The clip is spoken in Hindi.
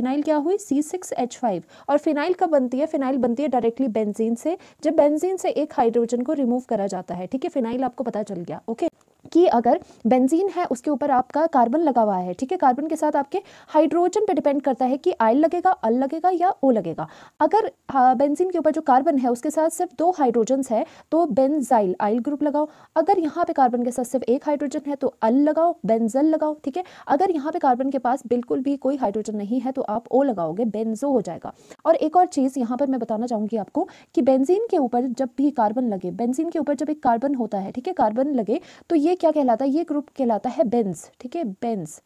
फिनाइल क्या हुई सी सिक्स एच फाइव और फिनाइल कब बनती है फिनाइल बनती है डायरेक्टली बेंजीन से जब बेंजीन से एक हाइड्रोजन को रिमूव करा जाता है ठीक है फिनाइल आपको पता चल गया ओके कि अगर बेंजीन है उसके ऊपर आपका कार्बन लगा हुआ है ठीक है कार्बन के साथ आपके हाइड्रोजन पे डिपेंड करता है कि आयल लगेगा अल लगेगा या ओ लगेगा अगर बेंजीन हाँ, के ऊपर जो कार्बन है उसके साथ सिर्फ दो हाइड्रोजन है तो बेंजाइल आयल ग्रुप लगाओ अगर यहाँ पे कार्बन के साथ सिर्फ एक हाइड्रोजन है तो अल लगाओ बेंजल लगाओ ठीक है अगर यहाँ पे कार्बन के पास बिल्कुल भी कोई हाइड्रोजन नहीं है तो आप ओ लगाओगे बेंजो हो जाएगा और एक और चीज़ यहाँ पर मैं बताना चाहूंगी आपको कि बेंजीन के ऊपर जब भी कार्बन लगे बेंजीन के ऊपर जब एक कार्बन होता है ठीक है कार्बन लगे तो ये क्या कहलाता है ये ग्रुप कहलाता है बेंस ठीक है बेंस